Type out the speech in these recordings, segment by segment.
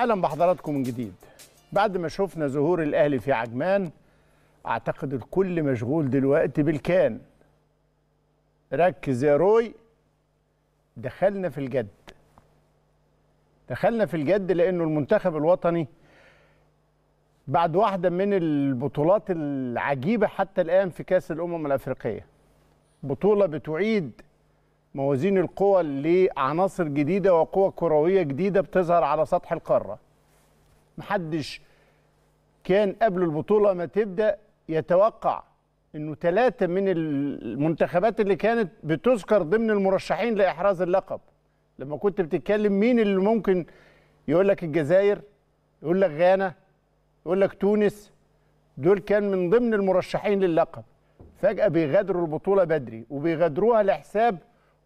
اهلا بحضراتكم من جديد بعد ما شفنا ظهور الاهلي في عجمان اعتقد الكل مشغول دلوقتي بالكان ركز يا روي دخلنا في الجد دخلنا في الجد لانه المنتخب الوطني بعد واحده من البطولات العجيبه حتى الان في كاس الامم الافريقيه بطوله بتعيد موازين القوى لعناصر جديده وقوى كرويه جديده بتظهر على سطح القاره محدش كان قبل البطوله ما تبدا يتوقع انه ثلاثه من المنتخبات اللي كانت بتذكر ضمن المرشحين لاحراز اللقب لما كنت بتتكلم مين اللي ممكن يقول لك الجزائر يقول لك غانا يقول لك تونس دول كان من ضمن المرشحين للقب فجاه بيغادروا البطوله بدري وبيغادروها لحساب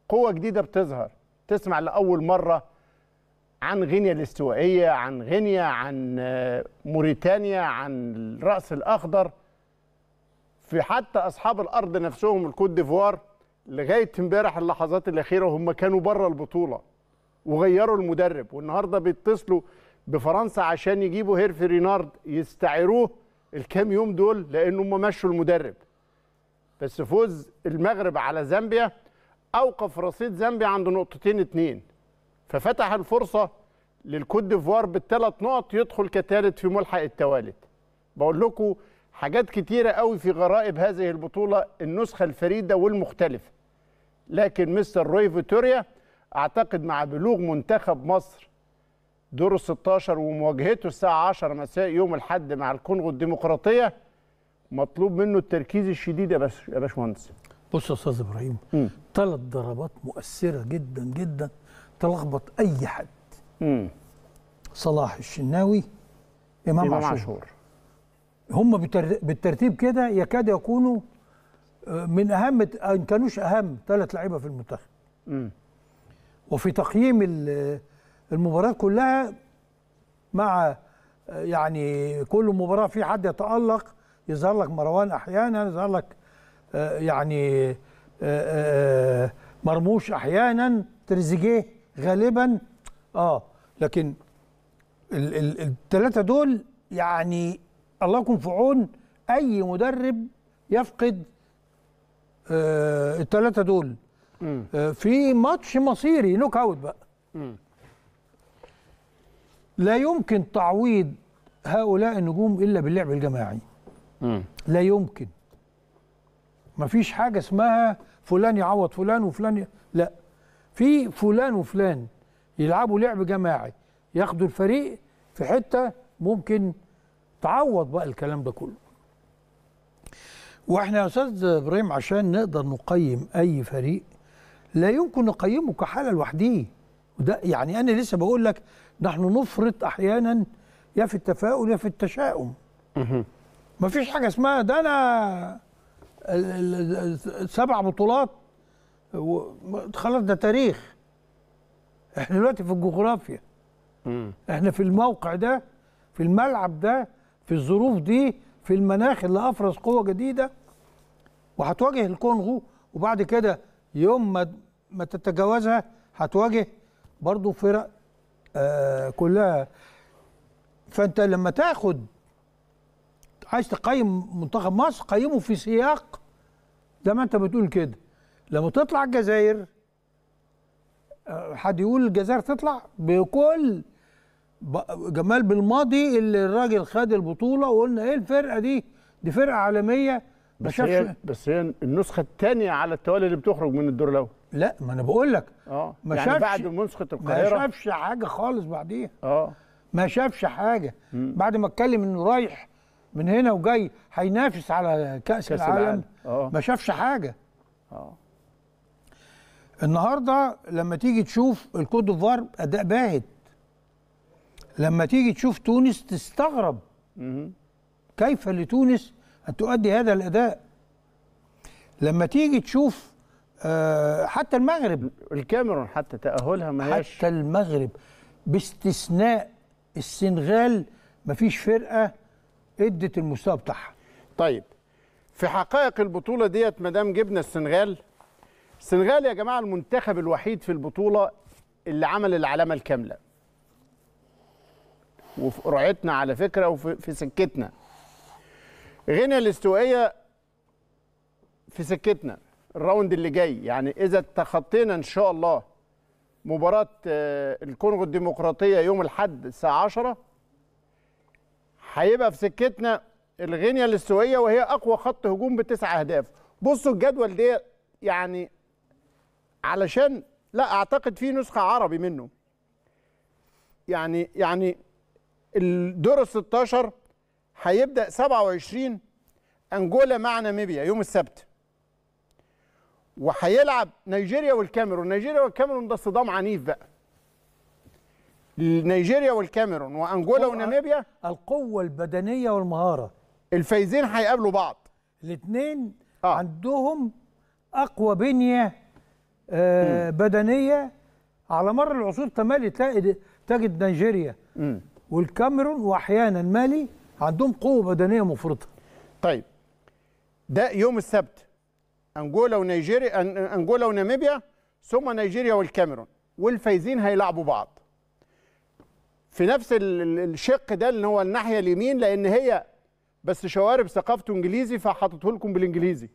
قوة جديدة بتظهر تسمع لأول مرة عن غينيا الاستوائية عن غينيا عن آه، موريتانيا عن الرأس الأخضر في حتى أصحاب الأرض نفسهم الكوت ديفوار لغاية امبارح اللحظات الأخيرة هم كانوا بره البطولة وغيروا المدرب والنهاردة بيتصلوا بفرنسا عشان يجيبوا هيرفي رينارد يستعيروه الكام يوم دول لأن هم مشوا المدرب بس فوز المغرب على زامبيا اوقف رصيد زامبيا عند نقطتين اتنين ففتح الفرصه للكوت ديفوار بالثلاث نقط يدخل كثالث في ملحق التوالت بقول لكم حاجات كتيره قوي في غرائب هذه البطوله النسخه الفريده والمختلفه لكن مستر روي فيتوريا اعتقد مع بلوغ منتخب مصر دور 16 ومواجهته الساعه 10 مساء يوم الاحد مع الكونغو الديمقراطيه مطلوب منه التركيز الشديد يا باشمهندس بص يا استاذ ابراهيم ثلاث ضربات مؤثره جدا جدا تلخبط اي حد مم. صلاح الشناوي امام, إمام عاشور. هم بالترتيب كده يكاد يكونوا آه، من اهم ان كانوش اهم ثلاث لعيبه في المنتخب وفي تقييم المباراه كلها مع آه، يعني كل مباراه في حد يتالق يظهر لك مروان احيانا يظهر لك آه، يعني آه، آه، مرموش احيانا تريزيجيه غالبا اه لكن الثلاثه دول يعني الله يكون في عون اي مدرب يفقد آه الثلاثه دول آه في ماتش مصيري نوك اوت بقى لا يمكن تعويض هؤلاء النجوم الا باللعب الجماعي لا يمكن مفيش حاجه اسمها فلان يعوض فلان وفلان ي... لا في فلان وفلان يلعبوا لعب جماعي ياخدوا الفريق في حته ممكن تعوض بقى الكلام ده كله واحنا يا استاذ ابراهيم عشان نقدر نقيم اي فريق لا يمكن نقيمه كحاله لوحديه وده يعني انا لسه بقول لك نحن نفرط احيانا يا في التفاؤل يا في التشاؤم مفيش حاجه اسمها ده انا سبع بطولات خلاص ده تاريخ احنا دلوقتي في الجغرافيا احنا في الموقع ده في الملعب ده في الظروف دي في المناخ اللي افرز قوه جديده وهتواجه الكونغو وبعد كده يوم ما ما تتجاوزها هتواجه برضو فرق آه كلها فانت لما تاخد عايز تقيم منتخب مصر قيمه في سياق زي ما انت بتقول كده لما تطلع الجزائر آه، حد يقول الجزائر تطلع بكل جمال بالماضي اللي الراجل خد البطوله وقلنا ايه الفرقه دي دي فرقه عالميه بس هي بس هي النسخه الثانيه على التوالي اللي بتخرج من الدور الاول لا ما انا بقول لك اه ما يعني شافش بعد نسخه القاهره ما شافش حاجه خالص بعديها اه ما شافش حاجه بعد ما اتكلم انه رايح من هنا وجاي هينافس على كاس, كأس العالم, العالم. آه. ما شافش حاجه أوه. النهارده لما تيجي تشوف الكود ديفوار اداء باهت لما تيجي تشوف تونس تستغرب مم. كيف لتونس ان تؤدي هذا الاداء لما تيجي تشوف آه، حتى المغرب الكاميرون حتى تاهلها ما هيش حتى المغرب باستثناء السنغال مفيش فرقه ادت المستوى بتاعها طيب في حقائق البطوله ديت ما دام جبنا السنغال السنغال يا جماعه المنتخب الوحيد في البطوله اللي عمل العلامه الكامله وفي قرعتنا على فكره وفي سكتنا غينيا الاستوائيه في سكتنا الراوند اللي جاي يعني اذا تخطينا ان شاء الله مباراه آه، الكونغو الديمقراطيه يوم الاحد الساعه 10 هيبقى في سكتنا الغينيا الاستوائيه وهي اقوى خط هجوم بتسع اهداف بصوا الجدول ده يعني علشان لا اعتقد في نسخه عربي منه يعني يعني الدور ال 16 هيبدا 27 انجولا مع ناميبيا يوم السبت وهيلعب نيجيريا والكاميرون نيجيريا والكاميرون ده صدام عنيف بقى نيجيريا والكاميرون وانجولا وناميبيا القوه البدنيه والمهاره الفايزين هيقابلوا بعض الاثنين آه. عندهم اقوى بنيه آه بدنيه على مر العصور تمالي تلاقي تجد نيجيريا م. والكاميرون واحيانا مالي عندهم قوه بدنيه مفرطه طيب ده يوم السبت انجولا ونيجيريا انجولا وناميبيا ثم نيجيريا والكاميرون والفايزين هيلعبوا بعض في نفس الشق ده اللي هو الناحيه اليمين لان هي بس شوارب ثقافته انجليزي فحاططه لكم بالانجليزي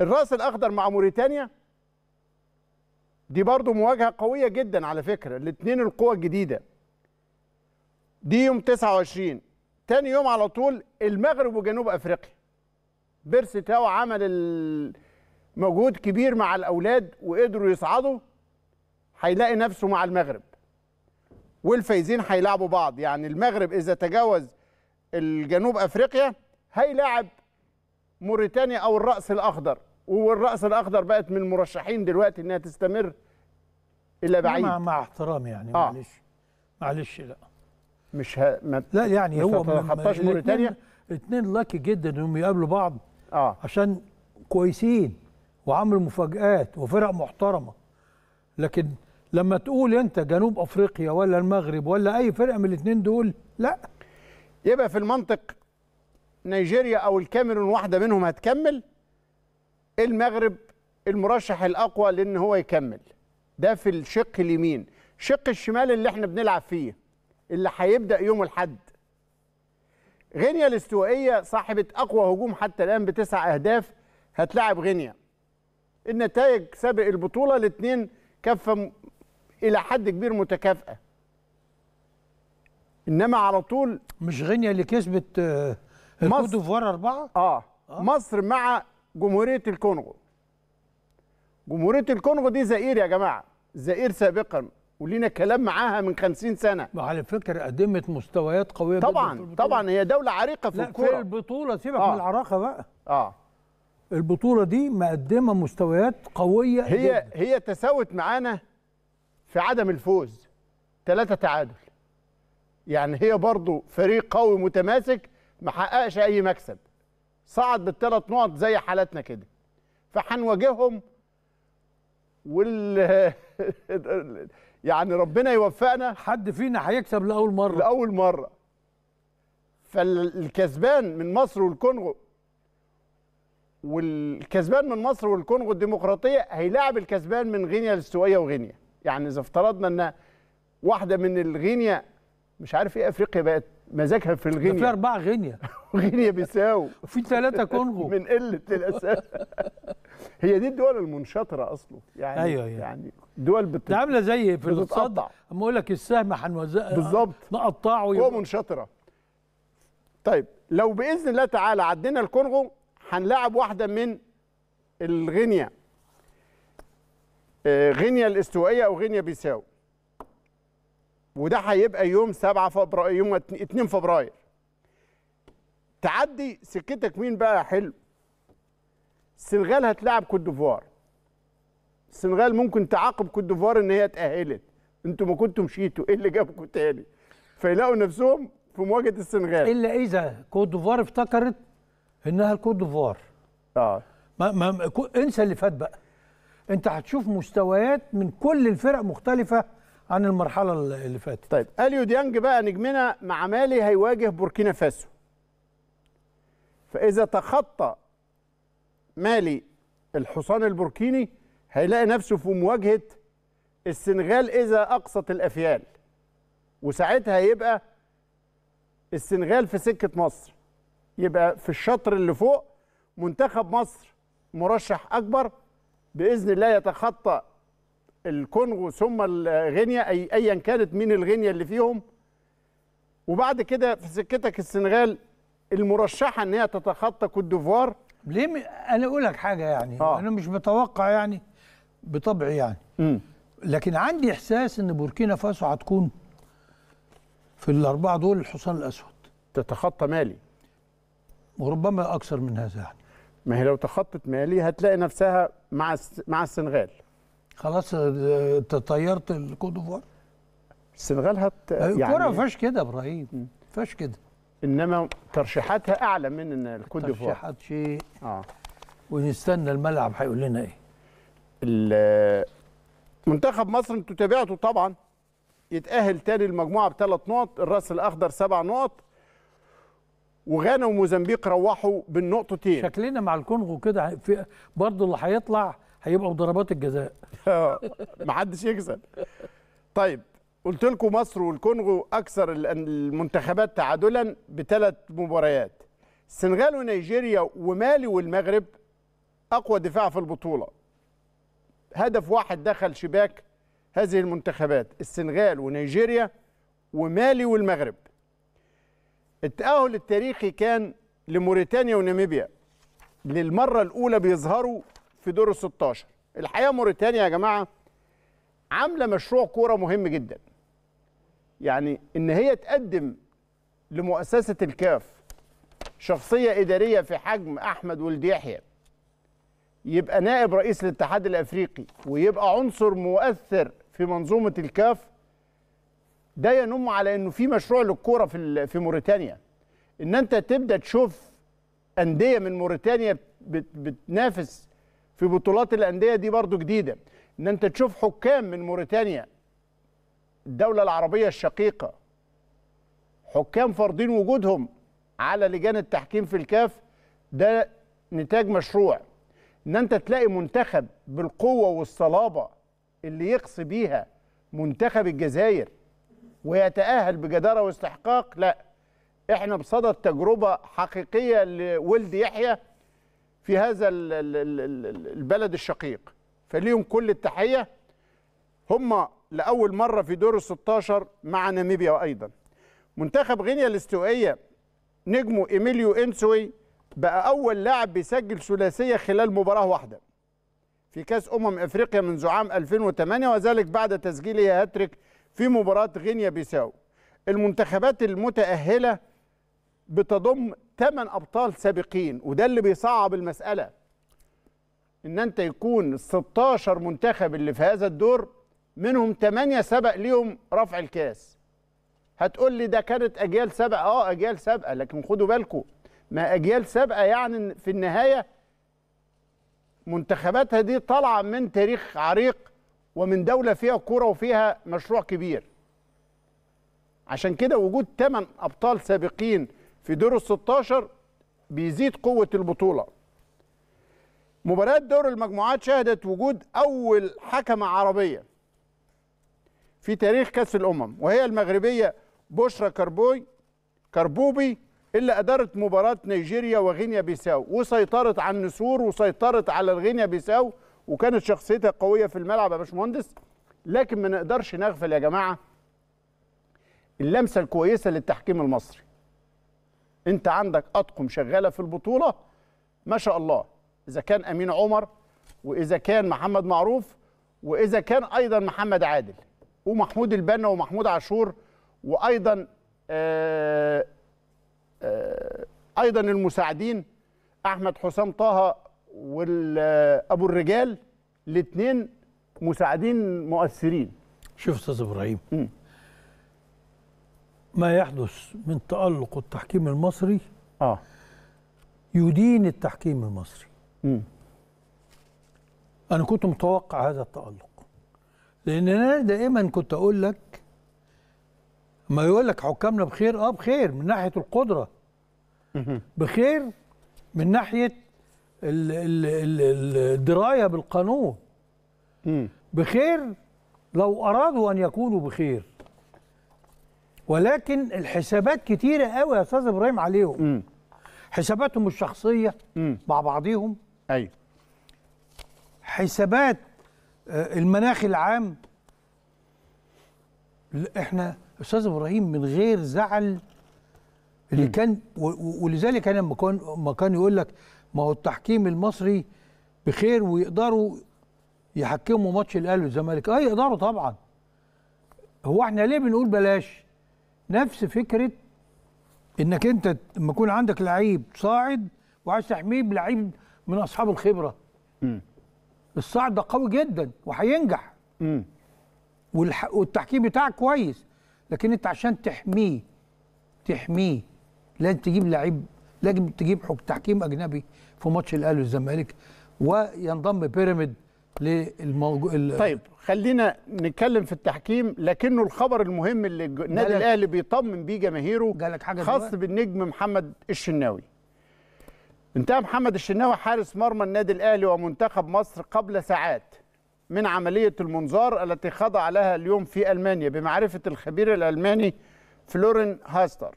الراس الاخضر مع موريتانيا دي برضو مواجهه قويه جدا على فكره الاثنين القوى الجديده دي يوم 29 تاني يوم على طول المغرب وجنوب افريقيا بيرسي تاو عمل مجهود كبير مع الاولاد وقدروا يصعدوا هيلاقي نفسه مع المغرب والفايزين هيلاعبوا بعض يعني المغرب اذا تجاوز الجنوب افريقيا هيلاعب موريتانيا او الراس الاخضر والراس الاخضر بقت من المرشحين دلوقتي انها تستمر الا بعيد مع, مع احترام يعني آه. معلش معلش لا مش ه... ما لا يعني مش هو ما حطاش موريتانيا الاثنين لاكي جدا انهم يقابلوا بعض اه عشان كويسين وعملوا مفاجآت وفرق محترمه لكن لما تقول انت جنوب افريقيا ولا المغرب ولا اي فرقه من الاثنين دول لا يبقى في المنطق نيجيريا او الكاميرون واحده منهم هتكمل المغرب المرشح الاقوى لان هو يكمل ده في الشق اليمين شق الشمال اللي احنا بنلعب فيه اللي هيبدا يوم الاحد غينيا الاستوائيه صاحبه اقوى هجوم حتى الان بتسع اهداف هتلاعب غينيا النتائج سابق البطوله الاثنين كفه الى حد كبير متكافئه انما على طول مش غينيا اللي كسبت آه، الكوت ديفوار اربعه آه. اه مصر مع جمهوريه الكونغو جمهوريه الكونغو دي زئير يا جماعه زئير سابقا ولينا كلام معاها من 50 سنه وعلى فكره قدمت مستويات قويه طبعا طبعا هي دوله عريقه في الكوره في البطوله سيبك آه. من العراقه بقى اه البطوله دي مقدمه مستويات قويه هي جدا. هي تساوت معانا في عدم الفوز ثلاثة تعادل يعني هي برضو فريق قوي متماسك ما حققش أي مكسب صعد بالثلاث نقط زي حالتنا كده فهنواجههم وال يعني ربنا يوفقنا حد فينا هيكسب لاول مره لاول مره فالكسبان من مصر والكونغو والكسبان من مصر والكونغو الديمقراطيه هيلاعب الكسبان من غينيا الاستوائيه وغينيا يعني اذا افترضنا ان واحده من الغينيا مش عارف ايه افريقيا بقت مزاجها في الغينيا في اربعه غينيا وغينيا بيساو وفي ثلاثه كونغو من قله الاساس هي دي الدول المنشطره اصلا يعني أيوة يعني, يعني دول بت... عامله زي في الاقتصاد اما اقول لك السهم هنوزعه بالظبط نقطعه هو منشطره طيب لو باذن الله تعالى عدينا الكونغو هنلاعب واحده من الغينيا آه، غينيا الاستوائيه او غينيا بيساو وده هيبقى يوم 7 فبراير يوم 2 فبراير تعدي سكتك مين بقى يا حلو السنغال هتلعب كوت ديفوار السنغال ممكن تعاقب كوت ديفوار ان هي اتاهلت انتوا ما كنتوا مشيتوا ايه اللي جابكم تاني فيلاقوا نفسهم في مواجهه السنغال الا اذا كوت ديفوار افتكرت انها الكوت ديفوار اه ما ما انسى اللي فات بقى انت هتشوف مستويات من كل الفرق مختلفه عن المرحله اللي فاتت طيب اليو ديانج بقى نجمنا مع مالي هيواجه بوركينا فاسو فاذا تخطى مالي الحصان البوركيني هيلاقي نفسه في مواجهه السنغال اذا اقصت الافيال وساعتها يبقى السنغال في سكه مصر يبقى في الشطر اللي فوق منتخب مصر مرشح اكبر باذن الله يتخطى الكونغو ثم الغينيا اي ايا كانت مين الغينيا اللي فيهم وبعد كده في سكتك السنغال المرشحه ان هي تتخطى كوت ديفوار ليه م... انا اقول لك حاجه يعني آه. انا مش متوقع يعني بطبعي يعني م. لكن عندي احساس ان بوركينا فاسو هتكون في الاربعه دول الحصان الاسود تتخطى مالي وربما اكثر من هذا يعني ما هي لو تخطت مالي هتلاقي نفسها مع مع السنغال خلاص آه، تطيرت الكوت ديفوار السنغال هت آه، يعني الكوره ما فيهاش كده يا ابراهيم ما فيهاش كده انما ترشيحاتها اعلى من الكوت ديفوار ترشيحات شيء اه ونستنى الملعب هيقول لنا ايه منتخب مصر انتوا تابعتوا طبعا يتاهل تاني المجموعه بثلاث نقط الراس الاخضر سبع نقط وغانا وموزمبيق روحوا بالنقطتين شكلنا مع الكونغو كده برضه اللي هيطلع هيبقى ضربات الجزاء محدش يكسب طيب قلت لكم مصر والكونغو اكثر المنتخبات تعادلا بثلاث مباريات السنغال ونيجيريا ومالي والمغرب اقوى دفاع في البطوله هدف واحد دخل شباك هذه المنتخبات السنغال ونيجيريا ومالي والمغرب التأهل التاريخي كان لموريتانيا وناميبيا للمرة الأولى بيظهروا في دور ال 16 الحقيقة موريتانيا يا جماعة عاملة مشروع كورة مهم جدا يعني إن هي تقدم لمؤسسة الكاف شخصية إدارية في حجم أحمد ولد يحيى يبقى نائب رئيس الاتحاد الأفريقي ويبقى عنصر مؤثر في منظومة الكاف ده ينم على انه في مشروع للكوره في في موريتانيا ان انت تبدا تشوف انديه من موريتانيا بتنافس في بطولات الانديه دي برضو جديده ان انت تشوف حكام من موريتانيا الدوله العربيه الشقيقه حكام فارضين وجودهم على لجان التحكيم في الكاف ده نتاج مشروع ان انت تلاقي منتخب بالقوه والصلابه اللي يقصي بيها منتخب الجزائر ويتأهل بجدارة واستحقاق لا احنا بصدد تجربة حقيقية لولد يحيى في هذا البلد الشقيق فليهم كل التحية هم لأول مرة في دور ال 16 مع ناميبيا أيضا منتخب غينيا الاستوائية نجمه إيميليو إنسوي بقى أول لاعب بيسجل ثلاثية خلال مباراة واحدة في كأس أمم أفريقيا منذ عام 2008 وذلك بعد تسجيله هاتريك في مباراة غينيا بيساو المنتخبات المتأهلة بتضم 8 أبطال سابقين وده اللي بيصعب المسألة إن أنت يكون 16 منتخب اللي في هذا الدور منهم 8 سبق ليهم رفع الكاس هتقول لي ده كانت أجيال سابقة أه أجيال سابقة لكن خدوا بالكم ما أجيال سابقة يعني في النهاية منتخباتها دي طالعة من تاريخ عريق ومن دولة فيها كرة وفيها مشروع كبير عشان كده وجود 8 أبطال سابقين في دور ال 16 بيزيد قوة البطولة مباريات دور المجموعات شهدت وجود أول حكمة عربية في تاريخ كأس الأمم وهي المغربية بشرى كربوي كربوبي اللي أدارت مباراة نيجيريا وغينيا بيساو وسيطرت على النسور وسيطرت على الغينيا بيساو وكانت شخصيتها قويه في الملعب يا باشمهندس لكن ما نقدرش نغفل يا جماعه اللمسه الكويسه للتحكيم المصري انت عندك اطقم شغاله في البطوله ما شاء الله اذا كان امين عمر واذا كان محمد معروف واذا كان ايضا محمد عادل ومحمود البنا ومحمود عاشور وايضا آآ آه، آآ آه، ايضا المساعدين احمد حسام طه وابو الرجال الاثنين مساعدين مؤثرين شوف استاذ ابراهيم ما يحدث من تالق التحكيم المصري اه يدين التحكيم المصري م. انا كنت متوقع هذا التالق لان انا دائما كنت اقول لك ما يقول لك حكامنا بخير اه بخير من ناحيه القدره بخير من ناحيه الدرايه بالقانون بخير لو ارادوا ان يكونوا بخير ولكن الحسابات كتيره قوي يا استاذ ابراهيم عليهم م. حساباتهم الشخصيه م. مع بعضهم ايوه حسابات آه، المناخ العام احنا استاذ ابراهيم من غير زعل اللي م. كان ولذلك انا ما كان يقول لك ما هو التحكيم المصري بخير ويقدروا يحكموا ماتش الاهلي والزمالك اه يقدروا طبعا هو احنا ليه بنقول بلاش نفس فكره انك انت لما يكون عندك لعيب صاعد وعايز تحميه بلعيب من اصحاب الخبره امم الصاعد ده قوي جدا وهينجح امم والتحكيم بتاعك كويس لكن انت عشان تحميه تحميه لازم تجيب لعيب لازم تجيب تحكيم اجنبي في ماتش الاهلي والزمالك وينضم بيراميد للموجو... طيب خلينا نتكلم في التحكيم لكنه الخبر المهم اللي النادي الاهلي بيطمن بيه جماهيره جالك حاجه خاص دلوقتي. بالنجم محمد الشناوي انتهى محمد الشناوي حارس مرمى النادي الاهلي ومنتخب مصر قبل ساعات من عمليه المنظار التي خضع لها اليوم في المانيا بمعرفه الخبير الالماني فلورين هاستر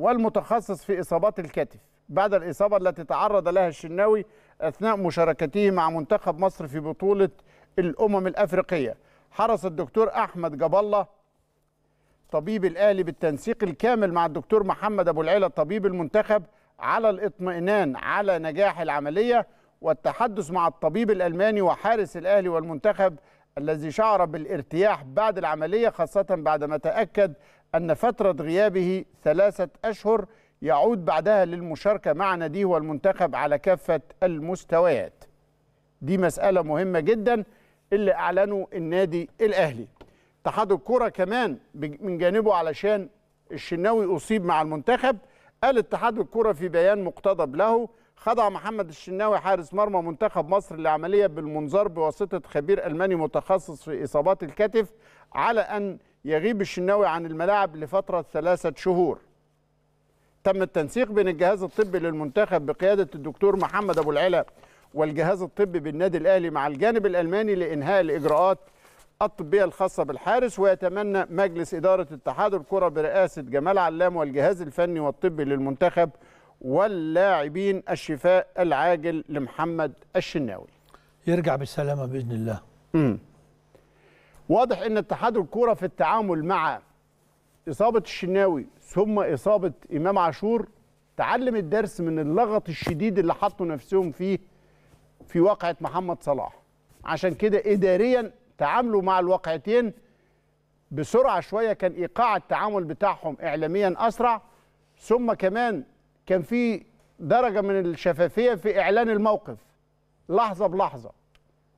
والمتخصص في إصابات الكتف بعد الإصابة التي تعرض لها الشناوي أثناء مشاركته مع منتخب مصر في بطولة الأمم الأفريقية حرص الدكتور أحمد جاب الله طبيب الأهلي بالتنسيق الكامل مع الدكتور محمد أبو العيلة طبيب المنتخب على الاطمئنان على نجاح العملية والتحدث مع الطبيب الألماني وحارس الأهلي والمنتخب الذي شعر بالارتياح بعد العملية خاصة بعدما تأكد أن فترة غيابه ثلاثة أشهر يعود بعدها للمشاركة مع ناديه والمنتخب على كافة المستويات دي مسألة مهمة جدا اللي أعلنه النادي الأهلي اتحاد الكرة كمان من جانبه علشان الشناوي أصيب مع المنتخب قال اتحاد الكرة في بيان مقتضب له خضع محمد الشناوي حارس مرمى منتخب مصر لعملية بالمنظار بواسطة خبير ألماني متخصص في إصابات الكتف على أن يغيب الشناوي عن الملاعب لفترة ثلاثة شهور تم التنسيق بين الجهاز الطبي للمنتخب بقيادة الدكتور محمد أبو العلا والجهاز الطبي بالنادي الأهلي مع الجانب الألماني لإنهاء الإجراءات الطبية الخاصة بالحارس ويتمنى مجلس إدارة اتحاد الكرة برئاسة جمال علام والجهاز الفني والطبي للمنتخب واللاعبين الشفاء العاجل لمحمد الشناوي يرجع بالسلامة بإذن الله مم. واضح ان اتحاد الكوره في التعامل مع اصابه الشناوي ثم اصابه امام عاشور تعلم الدرس من اللغط الشديد اللي حطوا نفسهم فيه في واقعه محمد صلاح عشان كده اداريا تعاملوا مع الواقعتين بسرعه شويه كان ايقاع التعامل بتاعهم اعلاميا اسرع ثم كمان كان في درجه من الشفافيه في اعلان الموقف لحظه بلحظه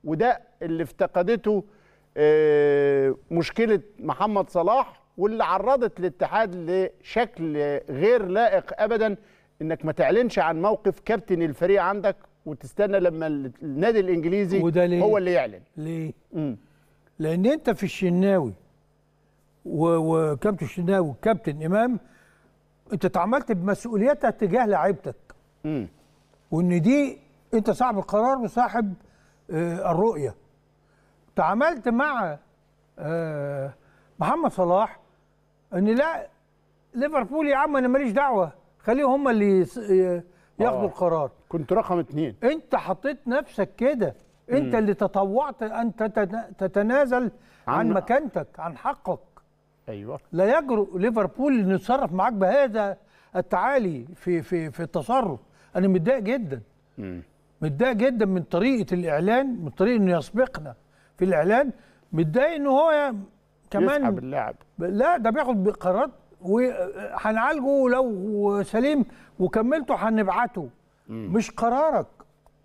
وده اللي افتقدته آه، مشكله محمد صلاح واللي عرضت الاتحاد لشكل غير لائق ابدا انك ما تعلنش عن موقف كابتن الفريق عندك وتستنى لما النادي الانجليزي وده ليه؟ هو اللي يعلن ليه؟ مم. لان انت في الشناوي وكابتن الشناوي وكابتن امام انت تعاملت بمسؤوليتها تجاه لعيبتك وان دي انت صاحب القرار وصاحب آه، الرؤيه تعاملت مع آه، محمد صلاح ان لا ليفربول يا عم انا ماليش دعوه خليهم هم اللي ياخدوا آه. القرار كنت رقم اثنين انت حطيت نفسك كده انت اللي تطوعت ان تتنازل عن مكانتك عن حقك ايوه لا يجرؤ ليفربول ان يتصرف معاك بهذا التعالي في في في التصرف انا متضايق جدا متضايق جدا من طريقه الاعلان من طريقه انه يسبقنا في الاعلان متضايق ان هو كمان يسحب اللاعب لا ده بياخد قرارات وهنعالجه لو سليم وكملته هنبعته مش قرارك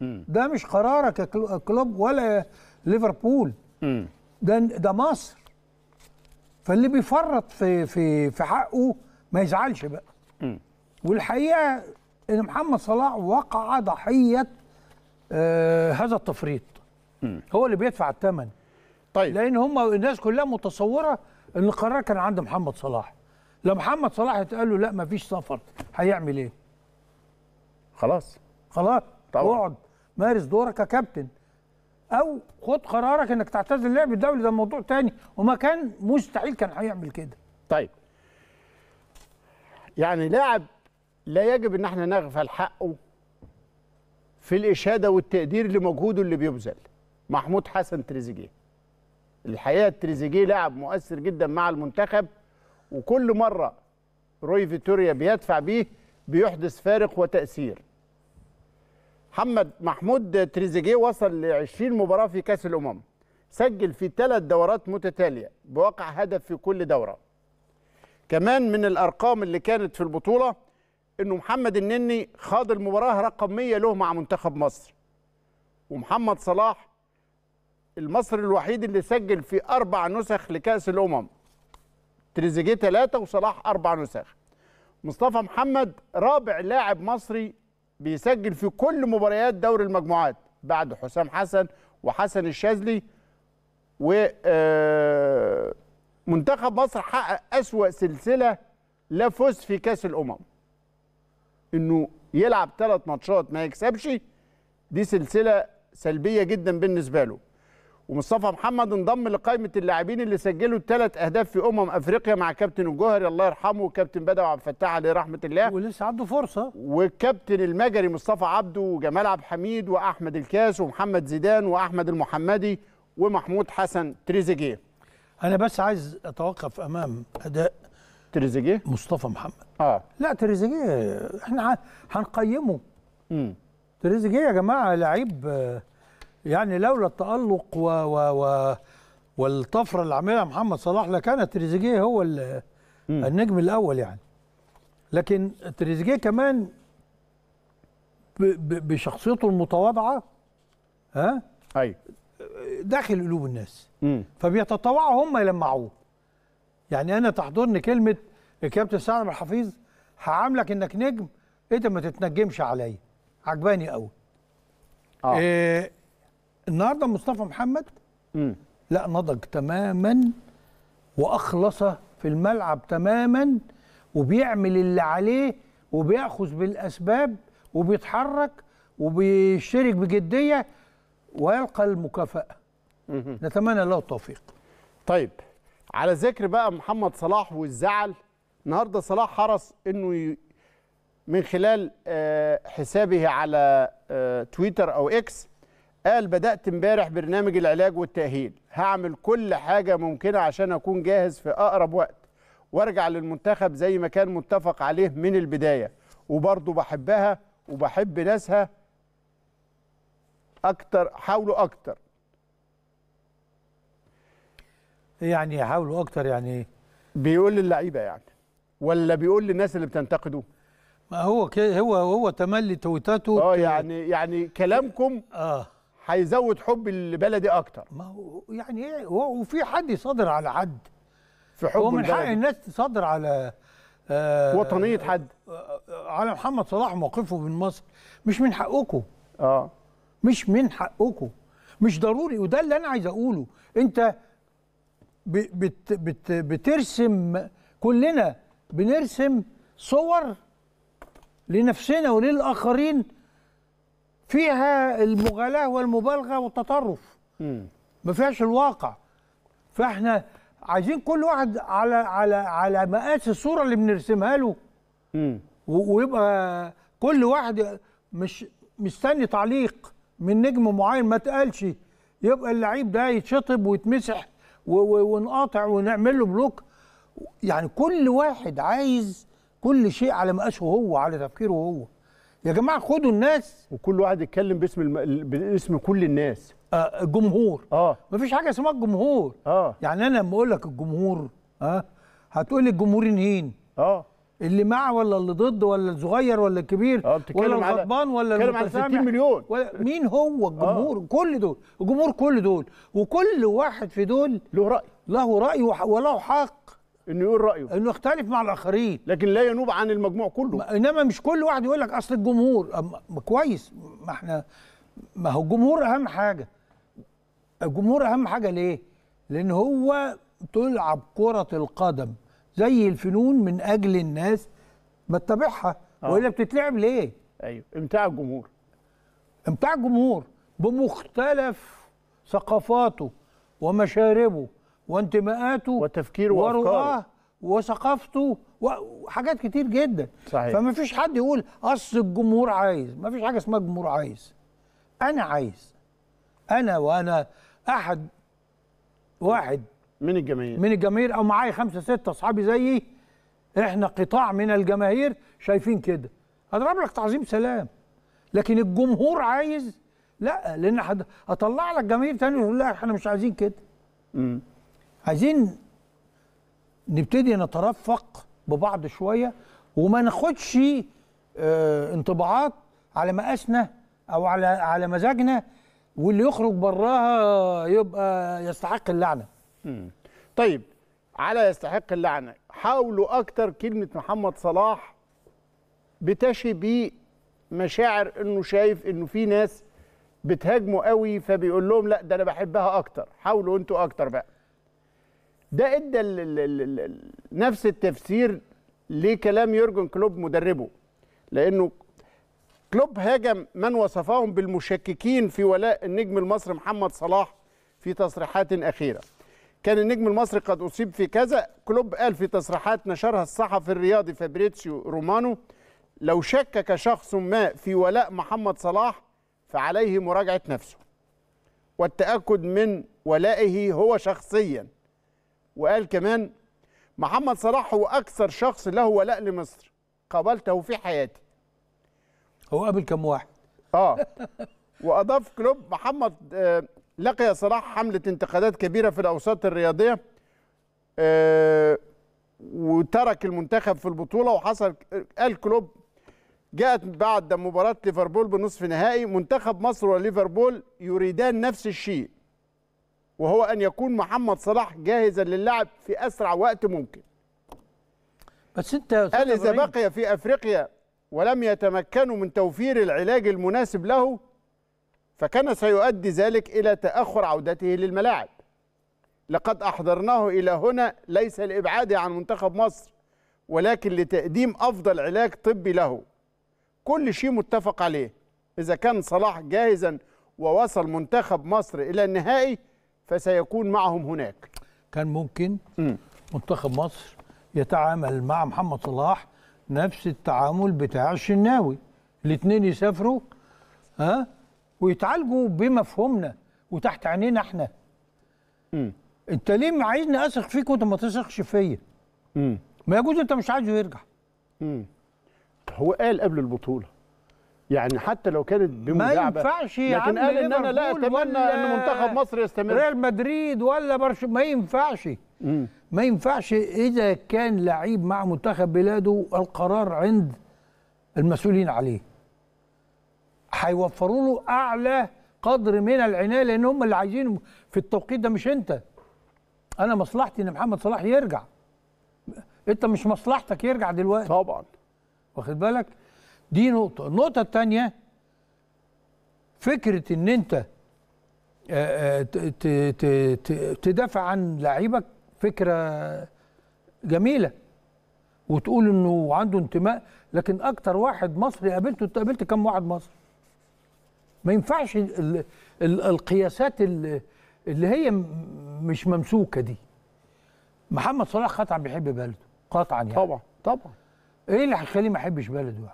مم. ده مش قرارك يا كلوب ولا ليفربول ده ده مصر فاللي بيفرط في في في حقه ما يزعلش بقى مم. والحقيقه ان محمد صلاح وقع ضحيه آه هذا التفريط هو اللي بيدفع الثمن طيب لان هم الناس كلها متصوره ان القرار كان عند محمد صلاح لو محمد صلاح اتقال له لا مفيش سفر هيعمل ايه خلاص خلاص طبعا اقعد مارس دورك يا كابتن او خد قرارك انك تعتزل اللعب الدولي ده موضوع تاني وما كان مستحيل كان هيعمل كده طيب يعني لاعب لا يجب ان احنا نغفل حقه في الاشاده والتقدير لمجهوده اللي بيبذل محمود حسن تريزيجيه الحقيقه تريزيجيه لاعب مؤثر جدا مع المنتخب وكل مره روي فيتوريا بيدفع بيه بيحدث فارق وتاثير محمد محمود تريزيجيه وصل ل 20 مباراه في كاس الامم سجل في ثلاث دورات متتاليه بوقع هدف في كل دوره كمان من الارقام اللي كانت في البطوله انه محمد النني خاض المباراه رقم 100 له مع منتخب مصر ومحمد صلاح المصري الوحيد اللي سجل في اربع نسخ لكاس الامم تريزيجيه ثلاثه وصلاح اربع نسخ مصطفى محمد رابع لاعب مصري بيسجل في كل مباريات دوري المجموعات بعد حسام حسن وحسن الشاذلي و آه، منتخب مصر حقق اسوا سلسله لا فوز في كاس الامم انه يلعب ثلاث ماتشات ما يكسبش دي سلسله سلبيه جدا بالنسبه له ومصطفى محمد انضم لقائمه اللاعبين اللي سجلوا الثلاث اهداف في امم افريقيا مع كابتن الجوهري الله يرحمه وكابتن بدوي عبد الفتاح عليه رحمه الله ولسه عنده فرصه والكابتن المجري مصطفى عبده وجمال عبد الحميد واحمد الكاس ومحمد زيدان واحمد المحمدي ومحمود حسن تريزيجيه انا بس عايز اتوقف امام اداء تريزيجيه مصطفى محمد اه لا تريزيجيه احنا هنقيمه امم تريزيجيه يا جماعه لعيب آه، يعني لولا التألق و و و والطفره اللي عملها محمد صلاح لكان تريزيجيه هو ال... النجم الاول يعني لكن تريزيجيه كمان بشخصيته المتواضعه ها ايوه داخل قلوب الناس مم. فبيتطوعوا هم يلمعوه يعني انا تحضرني كلمه الكابتن سعد عبد الحفيظ هعاملك انك نجم انت ما تتنجمش عليا عجباني قوي آه. إيه النهارده مصطفى محمد م. لا نضج تماما واخلص في الملعب تماما وبيعمل اللي عليه وبياخذ بالاسباب وبيتحرك وبيشترك بجديه ويلقى المكافاه نتمنى له التوفيق طيب على ذكر بقى محمد صلاح والزعل النهارده صلاح حرص انه ي... من خلال آه، حسابه على آه، تويتر او اكس قال بدأت امبارح برنامج العلاج والتأهيل هعمل كل حاجة ممكنة عشان أكون جاهز في أقرب وقت وارجع للمنتخب زي ما كان متفق عليه من البداية وبرضه بحبها وبحب ناسها أكتر حاولوا أكتر يعني حاولوا أكتر يعني بيقول للعيبة يعني ولا بيقول للناس اللي بتنتقده ما هو هو هو تملي تويتاته اه يعني يعني كلامكم اه هيزود حب البلدي اكتر ما هو يعني ايه وفي حد يصادر على حد في حب ومن حق الناس تصادر على آه وطنيه حد آه، على محمد صلاح موقفه من مصر مش من حقكم اه مش من حقكم مش ضروري وده اللي انا عايز اقوله انت بت بت بترسم كلنا بنرسم صور لنفسنا وللاخرين فيها المغالاة والمبالغة والتطرف ما فيهاش الواقع فاحنا عايزين كل واحد على على على مقاس الصورة اللي بنرسمها له ويبقى كل واحد مش مستني تعليق من نجم معين ما اتقالش يبقى اللعيب ده يتشطب ويتمسح ونقاطع ونعمل له بلوك يعني كل واحد عايز كل شيء على مقاسه هو على تفكيره هو يا جماعه خدوا الناس وكل واحد يتكلم باسم الم... باسم كل الناس آه الجمهور اه مفيش حاجه اسمها الجمهور اه يعني انا لما اقول لك الجمهور اه هتقول لي الجمهور مين اه اللي مع ولا اللي ضد ولا الصغير ولا الكبير آه ولا الغضبان ولا بتتكلم على 60 مليون ولا مين هو الجمهور آه. كل دول الجمهور كل دول وكل واحد في دول له راي له راي وله حق انه يقول رايه انه يختلف مع الاخرين لكن لا ينوب عن المجموع كله انما مش كل واحد يقول لك اصل الجمهور أم... كويس ما احنا ما هو الجمهور اهم حاجه الجمهور اهم حاجه ليه لان هو تلعب كره القدم زي الفنون من اجل الناس بتتابعها آه. ولا بتتلعب ليه ايوه امتاع الجمهور امتاع الجمهور بمختلف ثقافاته ومشاربه وانتماءاته وتفكيره ورؤاه وثقافته وحاجات كتير جدا صحيح. فما فيش حد يقول اصل الجمهور عايز ما فيش حاجه اسمها الجمهور عايز انا عايز انا وانا احد واحد من الجماهير من الجماهير او معايا خمسه سته اصحابي زيي احنا قطاع من الجماهير شايفين كده هضرب لك تعظيم سلام لكن الجمهور عايز لا لان اطلع لك جماهير تاني يقول لا احنا مش عايزين كده امم عايزين نبتدي نترفق ببعض شويه وما ناخدش آه، انطباعات على مقاسنا او على على مزاجنا واللي يخرج براها يبقى يستحق اللعنه. طيب على يستحق اللعنه حاولوا اكتر كلمه محمد صلاح بتشي بمشاعر مشاعر انه شايف انه في ناس بتهاجمه قوي فبيقول لهم لا ده انا بحبها اكتر حاولوا انتوا اكتر بقى ده ادى نفس التفسير لكلام يورجن كلوب مدربه لانه كلوب هاجم من وصفهم بالمشككين في ولاء النجم المصري محمد صلاح في تصريحات اخيره كان النجم المصري قد اصيب في كذا كلوب قال في تصريحات نشرها الصحفي الرياضي فابريتسيو رومانو لو شكك شخص ما في ولاء محمد صلاح فعليه مراجعه نفسه والتاكد من ولائه هو شخصيا وقال كمان محمد صلاح هو اكثر شخص له ولاء لمصر قابلته في حياتي هو قابل كم واحد اه واضاف كلوب محمد آه، لقي صلاح حمله انتقادات كبيره في الاوساط الرياضيه آه، وترك المنتخب في البطوله وحصل قال كلوب جاءت بعد مباراه ليفربول بنصف نهائي منتخب مصر وليفربول يريدان نفس الشيء وهو ان يكون محمد صلاح جاهزا للعب في اسرع وقت ممكن بس انت قال اذا بقي في افريقيا ولم يتمكنوا من توفير العلاج المناسب له فكان سيؤدي ذلك الى تاخر عودته للملاعب لقد احضرناه الى هنا ليس لابعاده عن منتخب مصر ولكن لتقديم افضل علاج طبي له كل شيء متفق عليه اذا كان صلاح جاهزا ووصل منتخب مصر الى النهائي فسيكون معهم هناك كان ممكن منتخب مصر يتعامل مع محمد صلاح نفس التعامل بتاع الشناوي الاثنين يسافروا ها ويتعالجوا بمفهومنا وتحت عينينا احنا م. انت ليه عايزني اثق فيك وانت ما تثقش فيا ما يجوز انت مش عايزه يرجع م. هو قال قبل البطوله يعني حتى لو كانت بمداعبه ما ينفعش لكن قال ان انا لا اتمنى ان منتخب مصر يستمر ريال مدريد ولا برش ما ينفعش ما ينفعش اذا كان لعيب مع منتخب بلاده القرار عند المسؤولين عليه هيوفروا له اعلى قدر من العنايه لان هم اللي عايزينه في التوقيت ده مش انت انا مصلحتي ان محمد صلاح يرجع انت مش مصلحتك يرجع دلوقتي طبعا واخد بالك دي نقطة النقطة التانية فكرة ان انت آه، آه، تدافع عن لعيبك فكرة جميلة وتقول انه عنده انتماء لكن اكتر واحد مصري قابلته انت قابلت كم واحد مصري ما ينفعش القياسات اللي هي مش ممسوكه دي محمد صلاح قطعا بيحب بلده قطعا يعني طبعا طبعا ايه اللي هيخليه ما يحبش بلده يعني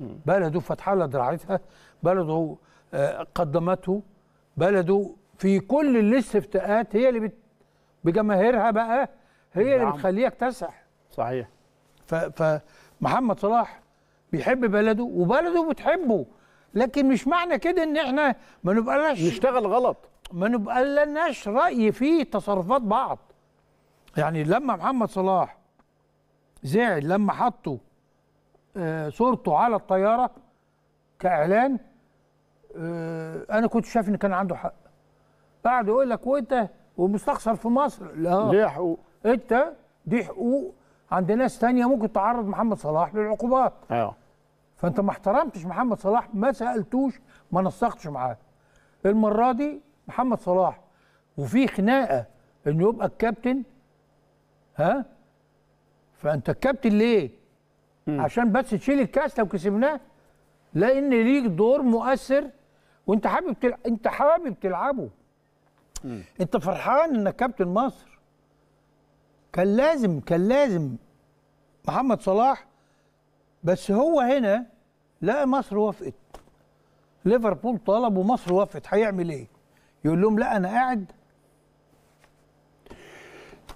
بلده فتح الله دراعتها بلده آه، قدمته بلده في كل الاستفتاءات هي اللي بت بجماهيرها بقى هي اللي نعم. بتخليها اكتسح صحيح فمحمد صلاح بيحب بلده وبلده بتحبه لكن مش معنى كده ان احنا ما نبقاش نشتغل غلط ما نبقالناش راي في تصرفات بعض يعني لما محمد صلاح زعل لما حطه آه، صورته على الطياره كاعلان آه، انا كنت شايف ان كان عنده حق قعد يقول لك وانت ومستخسر في مصر لا ليه حقوق انت دي حقوق عند ناس تانية ممكن تعرض محمد صلاح للعقوبات ايوه فانت ما احترمتش محمد صلاح ما سالتوش ما نسقتش معاه المره دي محمد صلاح وفي خناقه انه يبقى الكابتن ها فانت الكابتن ليه عشان بس تشيل الكاس لو كسبناه لان ليك دور مؤثر وانت حابب تلع... انت حابب تلعبه مم. انت فرحان انك كابتن مصر كان لازم كان لازم محمد صلاح بس هو هنا لا مصر وافقت ليفربول طلب ومصر وافقت هيعمل ايه يقول لهم لا انا قاعد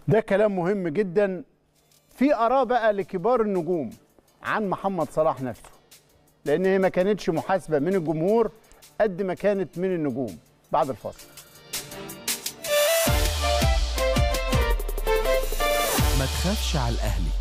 ده كلام مهم جدا في اراء بقى لكبار النجوم عن محمد صلاح نفسه لان هي ما كانتش محاسبه من الجمهور قد ما كانت من النجوم بعد الفاصل ما تخافش على الاهلي